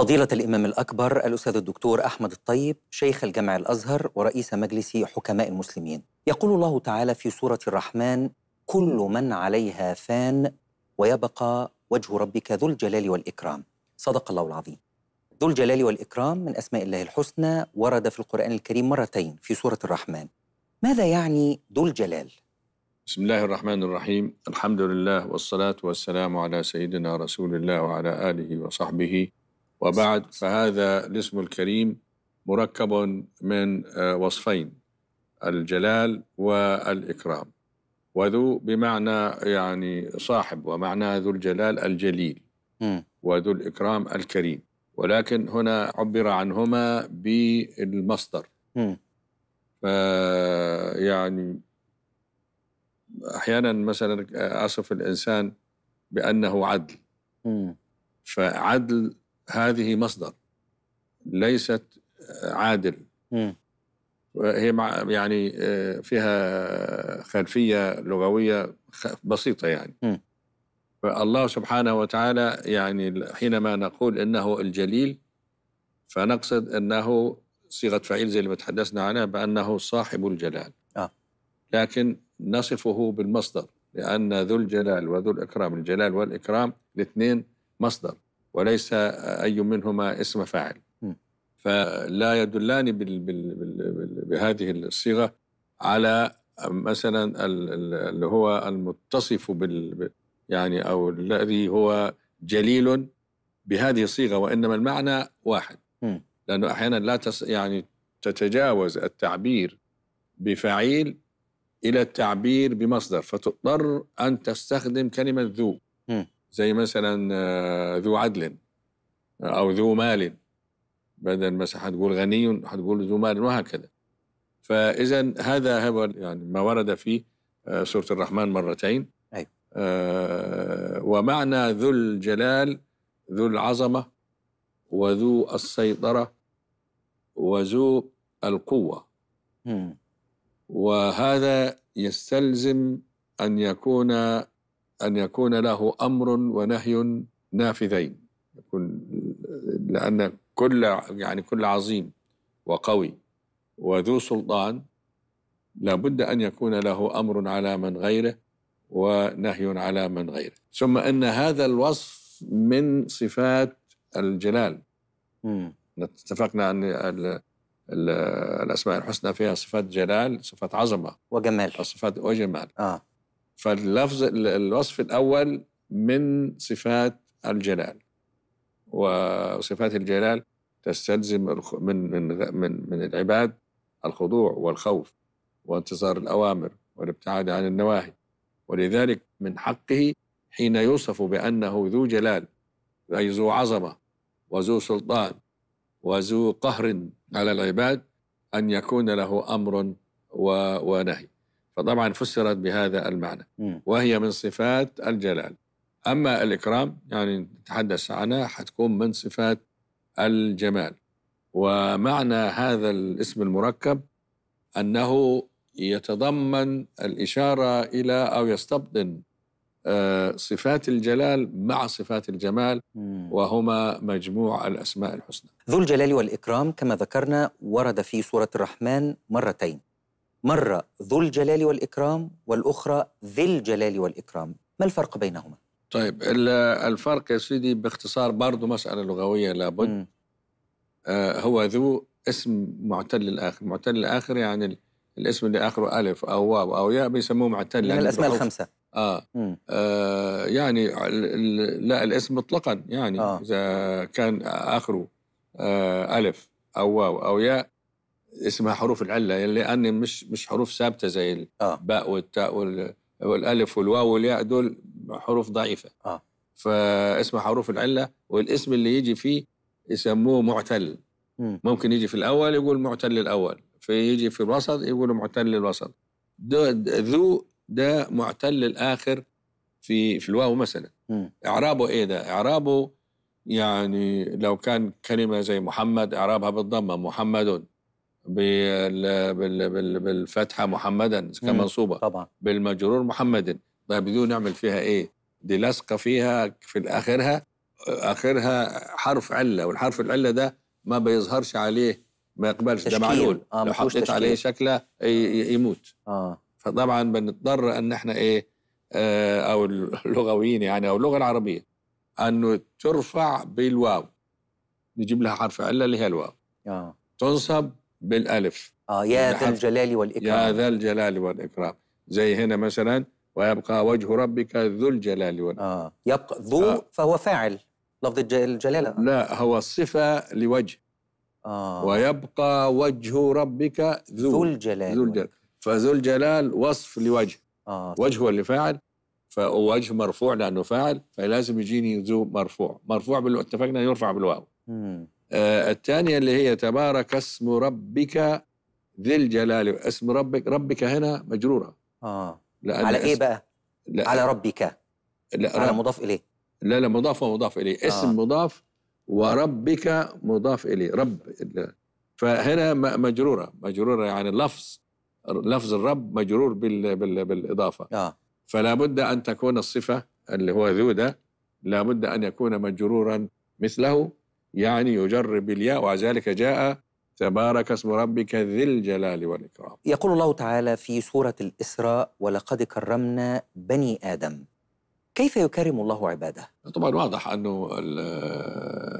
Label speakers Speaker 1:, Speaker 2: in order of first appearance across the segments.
Speaker 1: فضيلة الإمام الأكبر الأستاذ الدكتور أحمد الطيب شيخ الجامع الأزهر ورئيس مجلس حكماء المسلمين يقول الله تعالى في سورة الرحمن كل من عليها فان ويبقى وجه ربك ذو الجلال والإكرام صدق الله العظيم ذو الجلال والإكرام من أسماء الله الحسنى ورد في القرآن
Speaker 2: الكريم مرتين في سورة الرحمن ماذا يعني ذو الجلال؟ بسم الله الرحمن الرحيم الحمد لله والصلاة والسلام على سيدنا رسول الله وعلى آله وصحبه وبعد فهذا الاسم الكريم مركب من آه، وصفين الجلال والإكرام وذو بمعنى يعني صاحب ومعنى ذو الجلال الجليل وذو الإكرام الكريم ولكن هنا عبر عنهما بالمصدر يعني أحيانا مثلا آه، أصف الإنسان بأنه عدل فعدل هذه مصدر ليست عادل هي يعني آه، فيها خلفيه لغويه بسيطه يعني فالله سبحانه وتعالى يعني حينما نقول انه الجليل فنقصد انه صيغه فعيل زي اللي تحدثنا عنها بانه صاحب الجلال آه. لكن نصفه بالمصدر لان ذو الجلال وذو الاكرام الجلال والاكرام الاثنين مصدر وليس أي منهما اسم فاعل فلا يدلان بال بال بال بال بهذه الصيغة على مثلا اللي هو المتصف بال يعني أو الذي هو جليل بهذه الصيغة وإنما المعنى واحد لأنه أحيانا لا تص يعني تتجاوز التعبير بفعيل إلى التعبير بمصدر فتضطر أن تستخدم كلمة ذو زي مثلا آه، ذو عدل آه، أو ذو مال بدل ما هتقول غني هتقول ذو مال وهكذا فإذا هذا هو يعني ما ورد في آه، سورة الرحمن مرتين أيوة. آه ومعنى ذو الجلال ذو العظمة وذو السيطرة وذو القوة م. وهذا يستلزم أن يكون أن يكون له أمر ونهي نافذين يكون لأن كل يعني كل عظيم وقوي وذو سلطان لابد أن يكون له أمر على من غيره ونهي على من غيره ثم أن هذا الوصف من صفات الجلال اتفقنا أن الأسماء الحسنى فيها صفات جلال صفات عظمة وجمال صفات وجمال آه. فاللفظ الوصف الأول من صفات الجلال وصفات الجلال تستلزم من من من, من العباد الخضوع والخوف وانتظار الأوامر والابتعاد عن النواهي ولذلك من حقه حين يوصف بأنه ذو جلال أي ذو عظمة وذو سلطان وذو قهر على العباد أن يكون له أمر ونهي فطبعا فسرت بهذا المعنى وهي من صفات الجلال أما الإكرام يعني نتحدث عنها حتكون من صفات الجمال ومعنى هذا الاسم المركب أنه يتضمن الإشارة إلى أو يستبطن آه، صفات الجلال مع صفات الجمال وهما مجموع الأسماء الحسنى ذو الجلال والإكرام كما ذكرنا ورد في سورة
Speaker 1: الرحمن مرتين مرة ذو الجلال والإكرام والأخرى ذي
Speaker 2: الجلال والإكرام
Speaker 1: ما الفرق بينهما؟
Speaker 2: طيب الفرق يا سيدي باختصار برضه مسألة لغوية لابد آه هو ذو اسم معتل الآخر معتل الآخر يعني الاسم اللي آخره ألف أو واو أو ياء بيسموه معتل من يعني الأسماء الخمسة آه, آه يعني لا الاسم مطلقا يعني آه. إذا كان آخره آه ألف أو واو أو ياء اسمها حروف العله يعني لان مش مش حروف ثابته زي الباء آه. والتاء والالف والواو والياء دول حروف ضعيفه آه. فاسمها حروف العله والاسم اللي يجي فيه يسموه معتل م. ممكن يجي في الاول يقول معتل الاول فيجي في الوسط يقول معتل الوسط ذو ده معتل الاخر في في الواو مثلا م. اعرابه ايه ده اعرابه يعني لو كان كلمه زي محمد اعرابها بالضمه محمد بالفتحه محمدا كمنصوبه طبعا بالمجرور محمد طيب بدون نعمل فيها ايه؟ دي لاصقه فيها في اخرها اخرها حرف عله والحرف العله ده ما بيظهرش عليه ما يقبلش ده معلول آه لو حطيت عليه شكله يموت اه فطبعا بنضطر ان احنا ايه آه او اللغويين يعني او اللغه العربيه انه ترفع بالواو نجيب لها حرف عله اللي هي الواو آه. تنصب بالالف اه يا ذا الجلال والاكرام يا ذا الجلال والاكرام زي هنا مثلا ويبقى وجه ربك ذو الجلال والاكرام اه يبقى ذو آه. فهو فاعل لفظ الجلاله لا هو الصفة لوجه آه. ويبقى وجه ربك ذو, ذو الجلال ذو الجلال فذو الجلال وصف لوجه آه. وجه هو اللي فاعل فوجه مرفوع لانه فاعل فلازم يجيني ذو مرفوع مرفوع بال... اتفقنا يرفع بالواو آه، الثانية اللي هي تبارك اسم ربك ذي الجلال اسم ربك ربك هنا مجرورة آه على إيه بقى؟ لا على ربك لا على مضاف إليه لا لا مضاف ومضاف إليه آه. اسم مضاف وربك مضاف إليه رب فهنا مجرورة مجرورة يعني اللفظ لفظ الرب مجرور بال بال بالإضافة آه. فلا بد أن تكون الصفة اللي هو ذودة لا بد أن يكون مجرورا مثله يعني يجرب الياء وذلك جاء تبارك اسم ربك ذي الجلال والإكرام يقول الله تعالى في سورة الإسراء ولقد كرمنا
Speaker 1: بني آدم كيف يكرم الله عباده؟
Speaker 2: طبعا واضح أنه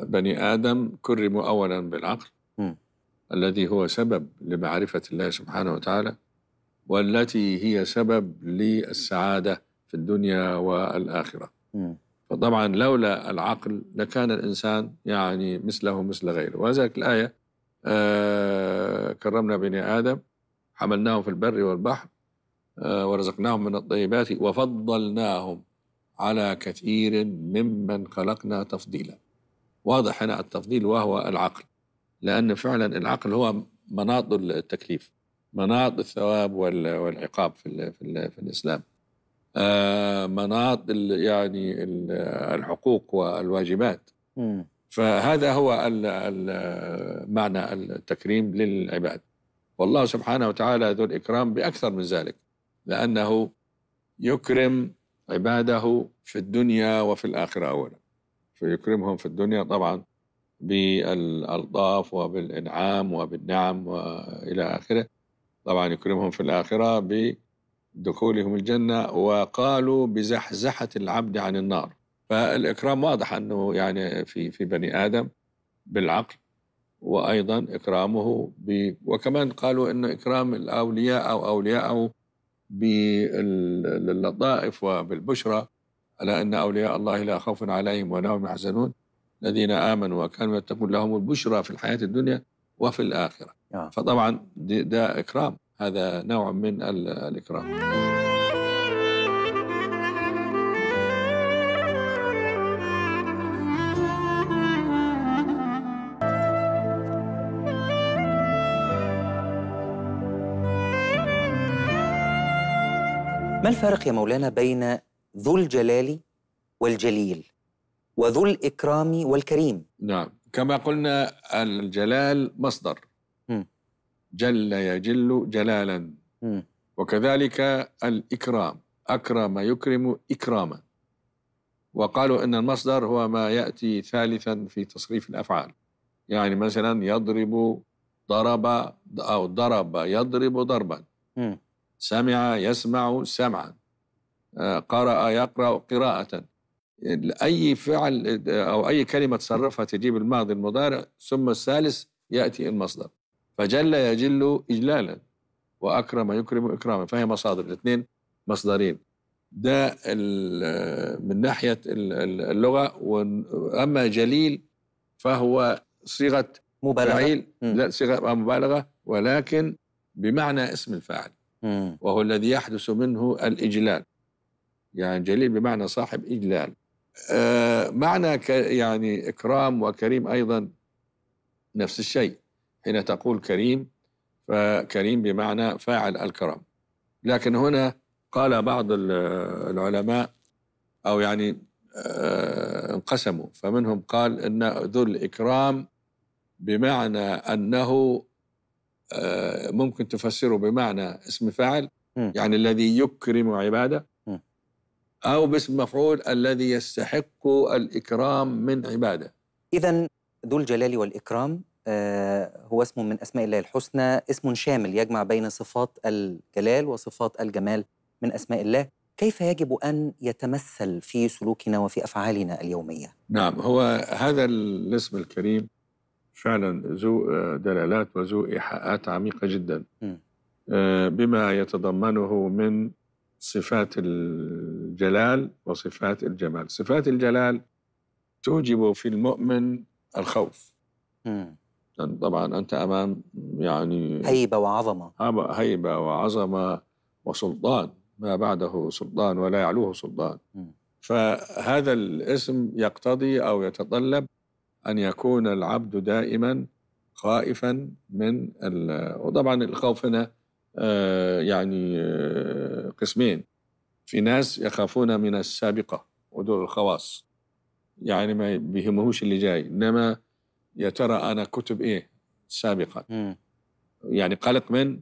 Speaker 2: بني آدم كرموا أولا بالعقل م. الذي هو سبب لمعرفة الله سبحانه وتعالى والتي هي سبب للسعادة في الدنيا والآخرة م. فطبعا لولا العقل لكان الإنسان يعني مثله مثل غيره ولذلك الآية آه كرمنا بني آدم حملناهم في البر والبحر آه ورزقناهم من الطيبات وفضلناهم على كثير ممن خلقنا تفضيلا واضح هنا التفضيل وهو العقل لأن فعلا العقل هو مناط التكليف مناط الثواب والعقاب في, في, في الإسلام آه، مناط يعني الحقوق والواجبات فهذا هو معنى التكريم للعباد والله سبحانه وتعالى ذو الإكرام بأكثر من ذلك لأنه يكرم عباده في الدنيا وفي الآخرة أولا فيكرمهم في الدنيا طبعا بالألطاف وبالإنعام وبالنعم وإلى آخره طبعا يكرمهم في الآخرة دخولهم الجنة وقالوا بزحزحة العبد عن النار فالإكرام واضح أنه يعني في في بني آدم بالعقل وأيضا إكرامه ب وكمان قالوا أن إكرام الأولياء أو أولياءه باللطائف وبالبشرى على أن أولياء الله لا خوف عليهم ولا هم يحزنون الذين آمنوا وكانوا يتقون لهم البشرى في الحياة الدنيا وفي الآخرة آه. فطبعا ده إكرام هذا نوع من الإكرام ما
Speaker 1: الفرق يا مولانا بين ذو الجلال والجليل وذو الإكرام والكريم
Speaker 2: نعم كما قلنا الجلال مصدر جل يجل جلالا م. وكذلك الإكرام أكرم يكرم إكراما وقالوا أن المصدر هو ما يأتي ثالثا في تصريف الأفعال يعني مثلا يضرب ضرب أو ضرب يضرب ضربا م. سمع يسمع سمعا آه، قرأ يقرأ قراءة أي فعل أو أي كلمة تصرفها تجيب الماضي المضارع ثم الثالث يأتي المصدر فجل يجل إجلالا وأكرم يكرم إكراما فهي مصادر الاثنين مصدرين ده من ناحية اللغة وأما جليل فهو صيغة مبالغة فعيل لا صيغة مبالغة ولكن بمعنى اسم الفاعل وهو الذي يحدث منه الإجلال يعني جليل بمعنى صاحب إجلال آه، معنى يعني إكرام وكريم أيضا نفس الشيء حين تقول كريم فكريم بمعنى فاعل الكرم لكن هنا قال بعض العلماء أو يعني آه، انقسموا فمنهم قال أن ذو الإكرام بمعنى أنه آه، ممكن تفسره بمعنى اسم فاعل يعني الذي يكرم عباده أو باسم مفعول الذي يستحق الإكرام من عباده
Speaker 1: إذا ذو الجلال والإكرام آه، هو اسم من أسماء الله الحسنى اسم شامل يجمع بين صفات الجلال وصفات الجمال من أسماء الله كيف يجب أن يتمثل في سلوكنا وفي أفعالنا اليومية؟
Speaker 2: نعم هو هذا الاسم الكريم فعلا ذو آه، دلالات وذو إيحاءات عميقة جدا م. آه، بما يتضمنه من صفات الجلال وصفات الجمال صفات الجلال توجب في المؤمن الخوف م. طبعا أنت أمام يعني هيبة وعظمة هيبة وعظمة وسلطان ما بعده سلطان ولا يعلوه سلطان فهذا الاسم يقتضي أو يتطلب أن يكون العبد دائما خائفا من وطبعا الخوف هنا آه، يعني آه، قسمين في ناس يخافون من السابقة ودول الخواص يعني ما بيهمهوش اللي جاي إنما يا ترى أنا كتب إيه سابقا مم. يعني قلق من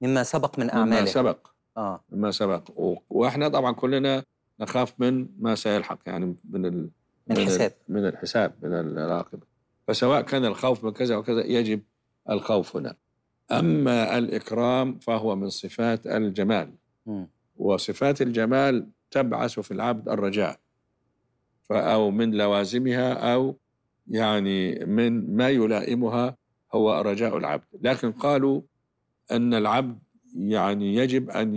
Speaker 2: مما
Speaker 1: سبق من أعماله مما
Speaker 2: سبق آه. مما سبق و... وإحنا طبعا كلنا نخاف من ما سيلحق يعني من ال... من الحساب من الحساب من العاقبة فسواء كان الخوف من كذا وكذا يجب الخوف هنا أما الإكرام فهو من صفات الجمال وصفات الجمال تبعث في العبد الرجاء أو من لوازمها أو يعني من ما يلائمها هو رجاء العبد لكن قالوا أن العبد يعني يجب أن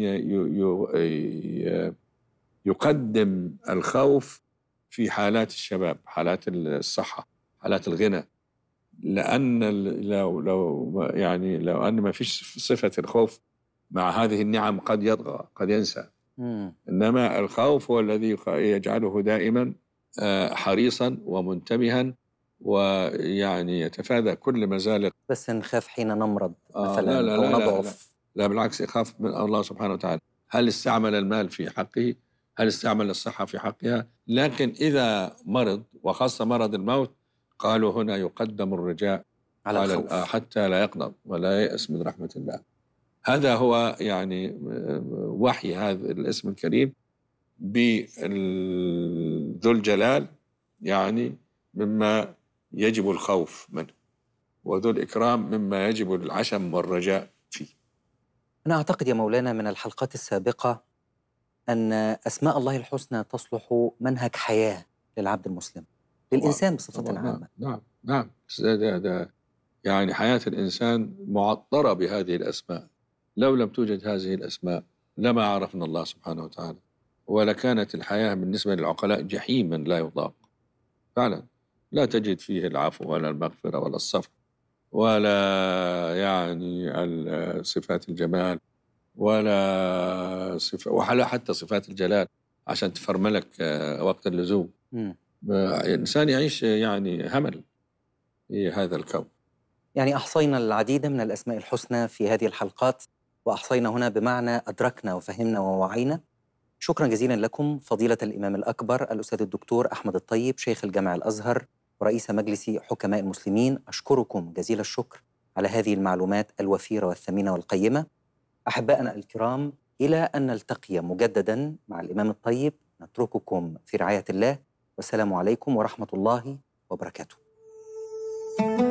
Speaker 2: يقدم الخوف في حالات الشباب حالات الصحة حالات الغنى لأن لو لو يعني لو أن ما فيش صفة الخوف مع هذه النعم قد يطغى قد ينسى إنما الخوف هو الذي يجعله دائما آه، حريصا ومنتبها ويعني يتفادى كل مزالق بس نخاف حين نمرض آه، مثلا آه لا لا لا أو نضعف لا, لا, لا بالعكس يخاف من الله سبحانه وتعالى هل استعمل المال في حقه هل استعمل الصحة في حقها لكن إذا مرض وخاصة مرض الموت قالوا هنا يقدم الرجاء على, على الخوف. حتى لا يقنط ولا يأس من رحمة الله هذا هو يعني آه، وحي هذا الاسم الكريم بذو الجلال يعني مما يجب الخوف منه وذو الإكرام مما يجب العشم والرجاء فيه
Speaker 1: أنا أعتقد يا مولانا من الحلقات السابقة أن أسماء الله الحسنى تصلح منهج حياة للعبد المسلم للإنسان بصفة عامة
Speaker 2: نعم نعم ده ده يعني حياة الإنسان معطرة بهذه الأسماء لو لم توجد هذه الأسماء لما عرفنا الله سبحانه وتعالى ولكانت الحياة بالنسبة للعقلاء جحيما لا يطاق فعلا لا تجد فيه العفو ولا المغفرة ولا الصفح ولا يعني صفات الجمال ولا صف... ولا حتى صفات الجلال عشان تفرملك آه، وقت اللزوم الإنسان يعيش آه، يعني همل في هذا الكون
Speaker 1: يعني أحصينا العديد من الأسماء الحسنى في هذه الحلقات وأحصينا هنا بمعنى أدركنا وفهمنا ووعينا شكرا جزيلا لكم فضيلة الإمام الأكبر الأستاذ الدكتور أحمد الطيب شيخ الجامع الأزهر ورئيس مجلس حكماء المسلمين أشكركم جزيل الشكر على هذه المعلومات الوفيرة والثمينة والقيمة أحبائنا الكرام إلى أن نلتقي مجددا مع الإمام الطيب نترككم في رعاية الله والسلام عليكم ورحمة الله وبركاته thank you